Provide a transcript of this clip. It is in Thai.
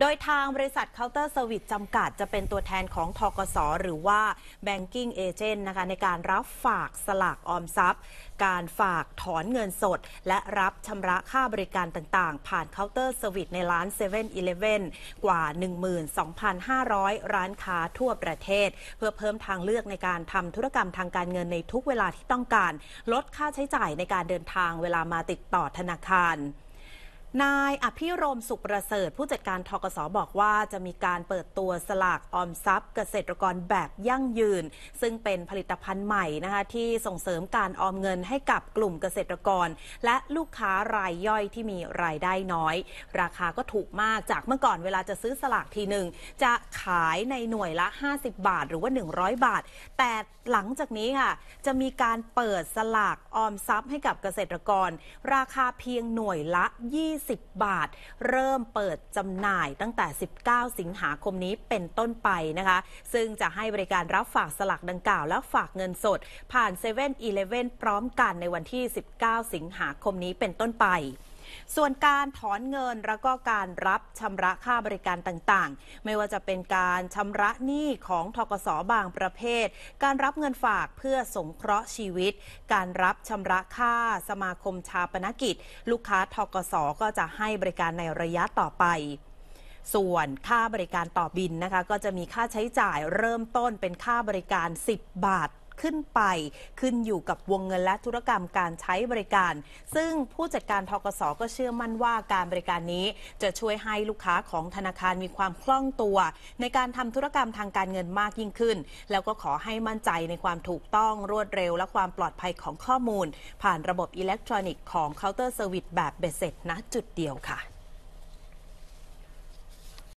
โดยทางบริษัทเคาน์เตอร์สวิตจำกัดจะเป็นตัวแทนของทกส หรือว่า Banking Agent นะคะในการรับฝากสลากออมทรัพย์การฝากถอนเงินสด และรับชำระค่าบริการต่างๆ ผ่านเคาน์เตอร์สวิตในร้าน7 e เ e ่ e อเกว่า 12,500 ร้านค้าทั่วประเทศ เพื่อเพิ่มทางเลือกในการทำธุรกรรมทางการเงินในทุกเวลาที่ต้องการ ลดค่าใช้จ่ายในการเดินทางเวลามาติดต่อธนาคารนายอภิรมสุประเสริฐผู้จัดการทกสบอกว่าจะมีการเปิดตัวสลากออมทรัพย์เกษตรกรแบบยั่งยืน ซึ่งเป็นผลิตภัณฑ์ใหม่นะคะที่ส่งเสริมการออมเงินให้กับกลุ่มเกษตรกร และลูกค้ารายย่อยที่มีรายได้น้อย ราคาก็ถูกมากจากเมื่อก่อนเวลาจะซื้อสลากทีหนึ่ง จะขายในหน่วยละ 50 บาทหรือว่า 100 บาท แต่หลังจากนี้ค่ะจะมีการเปิดสลากออมทรัพย์ให้กับเกษตรกร ราคาเพียงหน่วยละ20 20บาทเริ่มเปิดจำหน่ายตั้งแต่ 19 สิงหาคมนี้เป็นต้นไปนะคะ ซึ่งจะให้บริการรับฝากสลักดังกล่าวและฝากเงินสด ผ่าน7 e เ e ่ e อพร้อมกันในวันที่ 19 สิงหาคมนี้เป็นต้นไปส่วนการถอนเงินแล้วก็การรับชำระค่าบริการต่างๆ ไม่ว่าจะเป็นการชำระหนี้ของทกสบางประเภท การรับเงินฝากเพื่อสงเคราะห์ชีวิต การรับชำระค่าสมาคมชาปนกิจ ลูกค้าทกสก็จะให้บริการในระยะต่อไป ส่วนค่าบริการต่อบินนะคะก็จะมีค่าใช้จ่ายเริ่มต้นเป็นค่าบริการ 10 บาทขึ้นไป ขึ้นอยู่กับวงเงินและธุรกรรมการใช้บริการ ซึ่งผู้จัดการทกส ก็เชื่อมั่นว่าการบริการนี้ จะช่วยให้ลูกค้าของธนาคารมีความคล่องตัว ในการทำธุรกรรมทางการเงินมากยิ่งขึ้น แล้วก็ขอให้มั่นใจในความถูกต้องรวดเร็วและความปลอดภัยของข้อมูล ผ่านระบบอิเล็กทรอนิกส์ของเคาน์เตอร์เซอร์วิสแบบเบ็ดเสร็จณ จุดเดียวค่ะ